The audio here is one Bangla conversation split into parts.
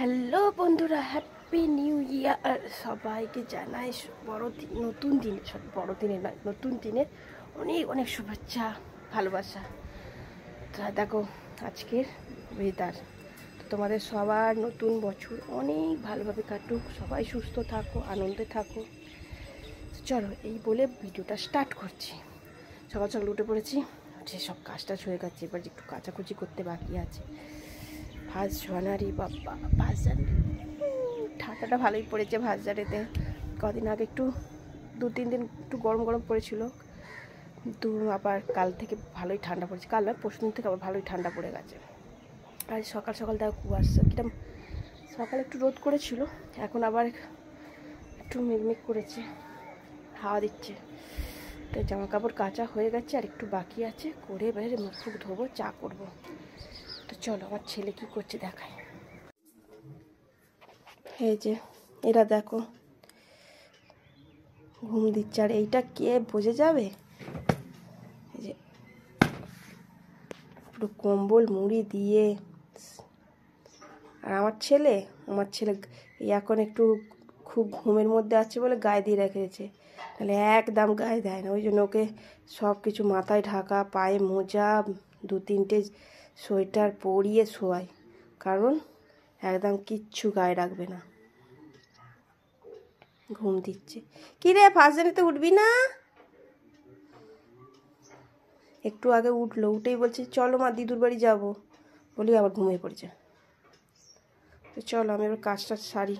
হ্যালো বন্ধুরা হ্যাপি নিউ ইয়ার সবাইকে জানাই বড় নতুন দিনে সব বড় দিনে নয় নতুন দিনের অনেক অনেক শুভেচ্ছা ভালোবাসা তা দেখো আজকের ওয়েদার তো তোমাদের সবার নতুন বছর অনেক ভালোভাবে কাটুক সবাই সুস্থ থাকো আনন্দে থাকো চলো এই বলে ভিডিওটা স্টার্ট করছি সকাল সকাল উঠে পড়েছি যে সব কাজটা হয়ে গেছে এবার একটু কাচাকুচি করতে বাকি আছে ফার্স্ট জানুয়ারি বাবা ফার্স্ট জানুয়ারি ঠান্ডাটা ভালোই পড়েছে ফার্স্ট জানুয়ারিতে কদিন আগে একটু দু তিন দিন একটু গরম গরম পড়েছিল কিন্তু আবার কাল থেকে ভালোই ঠান্ডা পড়েছে কাল না পরশু থেকে আবার ভালোই ঠান্ডা পড়ে গেছে আর সকাল সকাল দেখো কুয়াশা কিরম সকালে একটু রোদ করেছিল এখন আবার একটু মিলমিক করেছে হাওয়া দিচ্ছে তাই জামা কাপড় কাঁচা হয়ে গেছে আর একটু বাকি আছে করে এবারে মুখ ফুক ধোবো চা করবো তো চলো আমার ছেলে কি করছে দেখায় এই যে এরা দেখো ঘুম দিচ্ছে আর এইটা কে বোঝে যাবে যে একটু কম্বল মুড়ি দিয়ে আর আমার ছেলে আমার ছেলে এখন একটু খুব ঘুমের মধ্যে আছে বলে গায়ে দিয়ে রেখেছে তাহলে একদম গায়ে দেয় না ওই জন্য ওকে সব কিছু মাথায় ঢাকা পায়ে মোজা দু তিনটে সোয়েটার পরিয়ে শোয়াই কারণ একদম কিচ্ছু গায়ে রাখবে না ঘুম দিচ্ছে কিরে ফার্স্ট তো উঠবি না একটু আগে উঠলো উঠেই বলছে চলো মা দিদুর বাড়ি যাবো বলি আবার ঘুমিয়ে পড়ছে তো চলো আমি এবার কাজটা সারি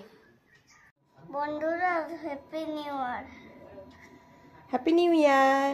বন্ধুরা happy new year happy new year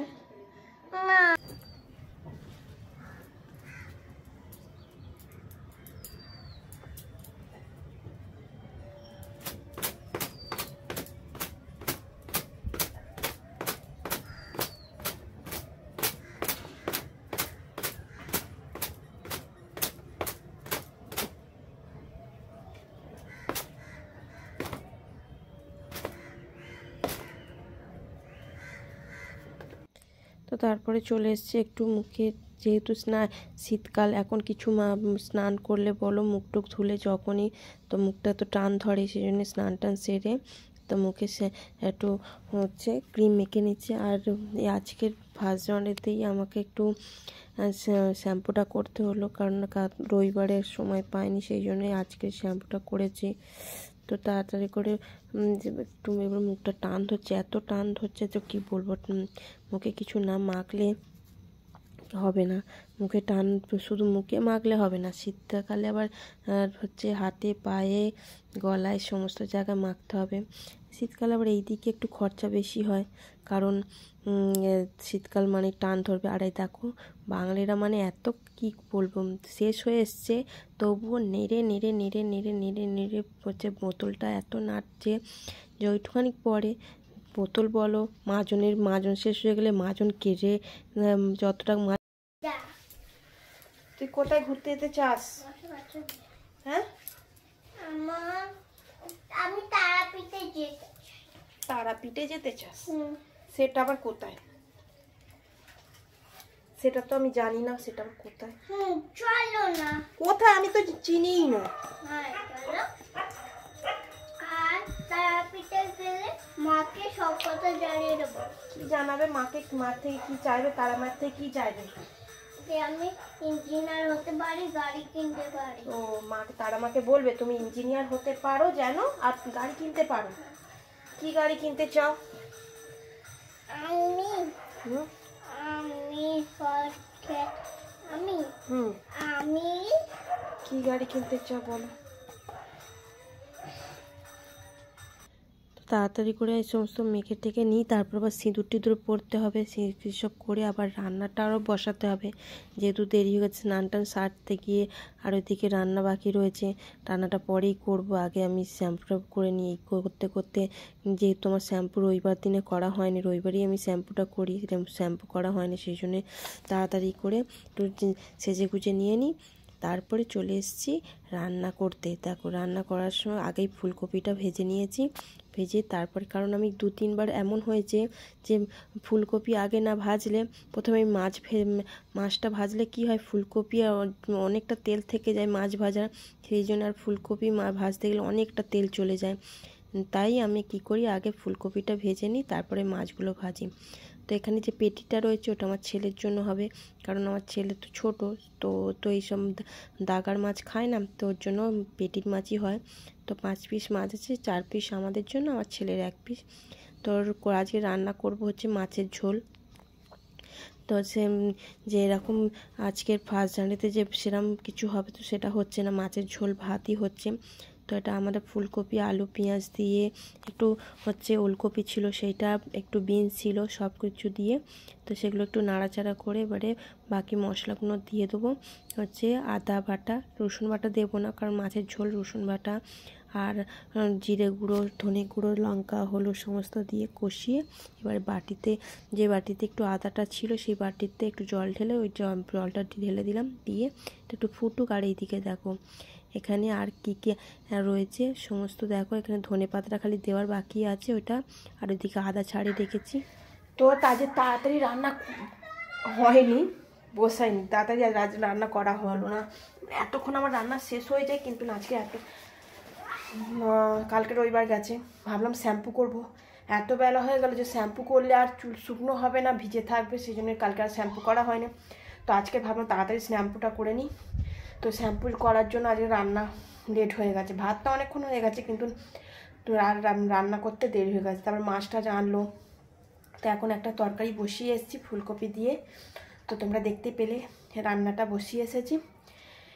তারপরে চলে এসছে একটু মুখে যেহেতু স্নান শীতকাল এখন কিছু মা স্নান করলে বলো মুখ টুক ধুলে যখনই তো মুখটা তো টান ধরে সেই জন্য স্নান টান সেরে তো মুখে সে একটু হচ্ছে ক্রিম মেখে নিচ্ছে আর আজকের ফার্স্ট জনেতেই আমাকে একটু শ্যাম্পুটা করতে হলো কারণ রবিবারের সময় পায়নি সেই জন্যই আজকের শ্যাম্পুটা করেছি তো তাড়াতাড়ি করে একটু এবার মুখটা টান ধরছে এত টান ধরছে তো কি বলবো মুখে কিছু না মাখলে হবে না মুখে টান শুধু মুখে মাখলে হবে না শীতকালে আবার হচ্ছে হাতে পায়ে গলায় সমস্ত জায়গায় মাখতে হবে শীতকালে আবার এই দিকে একটু খরচা বেশি হয় কারণ শীতকাল মানে টান ধরবে আর এই দেখো বাঙালিরা মানে এত কী বলবো শেষ হয়ে এসছে তবুও নেড়ে নেড়ে নেড়ে নেড়ে নেড়ে নেড়ে হচ্ছে বোতলটা এত নাড়ছে যে ওইটুখানি পরে বোতল বলো মাজনের মাজন শেষ হয়ে গেলে মাজন কেড়ে যতটা মা তুই কোথায় ঘুরতে যেতে চাস হ্যাঁ আমি তারাপীঠে যেতে তারাপীঠে যেতে চাস সেটা আবার কোথায় সেটা তো আমি জানি না সেটা কোথায় হুম চলো না কোথায় আমি তো চিনিই না আর হ্যাঁ, তারাপীঠে গেলে মাকে সব কথা জানিয়ে দেবো কি জানাবে মাকে মা থেকে কি চাইবে তারা মার থেকে কি চাইবে আমি ইঞ্জিনিয়ার হতে পারি গাড়ি কিনতে পারি ও মা তারা মাকে বলবে তুমি ইঞ্জিনিয়ার হতে পারো জানো আর গাড়ি কিনতে পারো কি গাড়ি কিনতে চাও আমি আমি আমি আমি কি গাড়ি কিনতে চাও বলো তাড়াতাড়ি করে এই সমস্ত মেখে টেকে নিই তারপর আবার সিঁদুর টিঁদুর পরতে হবে সব করে আবার রান্নাটা আরও বসাতে হবে যেহেতু দেরি হয়ে গেছে স্নান টান সারতে গিয়ে আর ওইদিকে রান্না বাকি রয়েছে রান্নাটা পরেই করব আগে আমি শ্যাম্পু করে নিই করতে করতে যেহেতু আমার শ্যাম্পু রবিবার দিনে করা হয়নি রবিবারই আমি শ্যাম্পুটা করি শ্যাম্পু করা হয়নি সেই জন্যে তাড়াতাড়ি করে একটু সেজে গুজে নিয়ে নিই তারপরে চলে এসেছি রান্না করতে দেখো রান্না করার সময় আগেই ফুলকপিটা ভেজে নিয়েছি ভেজে তারপর কারণ আমি দু তিনবার এমন হয়েছে যে ফুলকপি আগে না ভাজলে প্রথমে মাছ মাছটা ভাজলে কি হয় ফুলকপি অনেকটা তেল থেকে যায় মাছ ভাজার সেই জন্য আর ফুলকপি মা ভাজতে গেলে অনেকটা তেল চলে যায় তাই আমি কি করি আগে ফুলকপিটা ভেজে নিই তারপরে মাছগুলো ভাজি তো এখানে যে পেটিটা রয়েছে ওটা আমার ছেলের জন্য হবে কারণ আমার ছেলে তো ছোট তো তো এইসব দাগার মাছ খায় না তো ওর জন্য পেটির মাছই হয় তো পাঁচ পিস মাছ আছে চার পিস আমাদের জন্য আমার ছেলের এক পিস তোর আজকে রান্না করব হচ্ছে মাছের ঝোল তো সে যে এরকম আজকের ফার্স্ট জানুয়ারিতে যে সেরকম কিছু হবে তো সেটা হচ্ছে না মাছের ঝোল ভাতই হচ্ছে তো এটা আমাদের ফুলকপি আলু পেঁয়াজ দিয়ে একটু হচ্ছে ওলকপি ছিল সেইটা একটু বিনস ছিল সব কিছু দিয়ে তো সেগুলো একটু নাড়াচাড়া করে এবারে বাকি মশলাগুলো দিয়ে দেবো হচ্ছে আদা বাটা রসুন বাটা দেবো না কারণ মাছের ঝোল রসুন বাটা আর জিরে গুঁড়ো ধনে গুঁড়ো লঙ্কা হলুদ সমস্ত দিয়ে কষিয়ে এবার বাটিতে যে বাটিতে একটু আদাটা ছিল সেই বাটিতে একটু জল ঢেলে ওই জলটা ঢেলে দিলাম দিয়ে একটু ফুটুক আর এইদিকে দেখো এখানে আর কি কি হ্যাঁ, রয়েছে সমস্ত দেখো এখানে ধনে পাতাটা খালি দেওয়ার বাকি আছে ওটা আর ওইদিকে আদা ছাড়ি রেখেছি তো তাদের তাড়াতাড়ি রান্না হয়নি বসাইনি তাড়াতাড়ি রান্না করা হলো না এতক্ষণ আমার রান্না শেষ হয়ে যায় কিন্তু আজকে এত কালকে রবিবার গেছে ভাবলাম শ্যাম্পু করব এত বেলা হয়ে গেল যে শ্যাম্পু করলে আর চুল শুকনো হবে না ভিজে থাকবে সেই জন্য কালকে আর শ্যাম্পু করা হয়নি তো আজকে ভাবলাম তাড়াতাড়ি শ্যাম্পুটা করে নিই তো শ্যাম্পুল করার জন্য আজকে রান্না লেট হয়ে গেছে ভাতটা অনেকক্ষণ হয়ে গেছে কিন্তু আর রান্না করতে দেরি হয়ে গেছে তারপর মাছটা জানলো তো এখন একটা তরকারি বসিয়ে এসেছি ফুলকপি দিয়ে তো তোমরা দেখতে পেলে রান্নাটা বসিয়ে এসেছি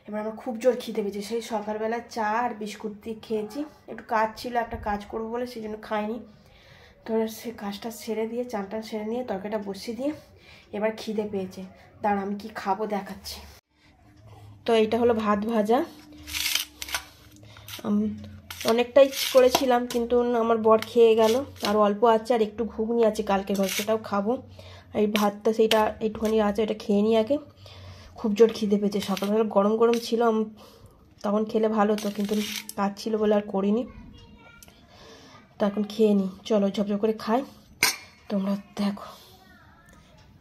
এবার আমার খুব জোর খিদে পেয়েছি সেই সকালবেলা চা আর বিস্কুট দিয়ে খেয়েছি একটু কাজ ছিল একটা কাজ করবো বলে সেই জন্য খাইনি তো সে কাজটা সেরে দিয়ে চানটা সেরে নিয়ে তরকারিটা বসিয়ে দিয়ে এবার খিদে পেয়েছে দাঁড়া আমি কি খাবো দেখাচ্ছি তো এটা হলো ভাত ভাজা অনেকটাই করেছিলাম কিন্তু আমার বর খেয়ে গেল আর অল্প আছে আর একটু ঘুগনি আছে কালকে ঘর সেটাও খাবো এই ভাতটা সেইটা একটুখানি আছে এটা খেয়ে নিই আগে খুব জোর খিদে পেয়েছে সকালবেলা গরম গরম ছিল তখন খেলে ভালো হতো কিন্তু কাজ ছিল বলে আর করিনি তখন খেয়ে নিই চলো ঝপঝপ করে খাই তোমরা দেখো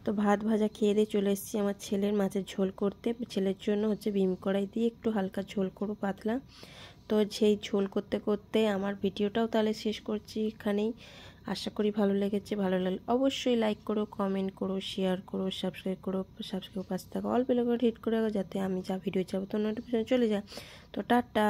তো ভাত ভাজা খেয়ে দিয়ে চলে এসেছি আমার ছেলের মাছের ঝোল করতে ছেলের জন্য হচ্ছে ভীম কড়াই দিয়ে একটু হালকা ঝোল করবো পাতলা তো সেই ঝোল করতে করতে আমার ভিডিওটাও তাহলে শেষ করছি এখানেই আশা করি ভালো লেগেছে ভালো লাগলে অবশ্যই লাইক করো কমেন্ট করো শেয়ার করো সাবস্ক্রাইব করো সাবস্ক্রাইব পাশে থাকো অল্প বেলগুলো হিট করে যাতে আমি যা ভিডিও যাবো তো নোটিফিকেশন চলে যায় তো টাটা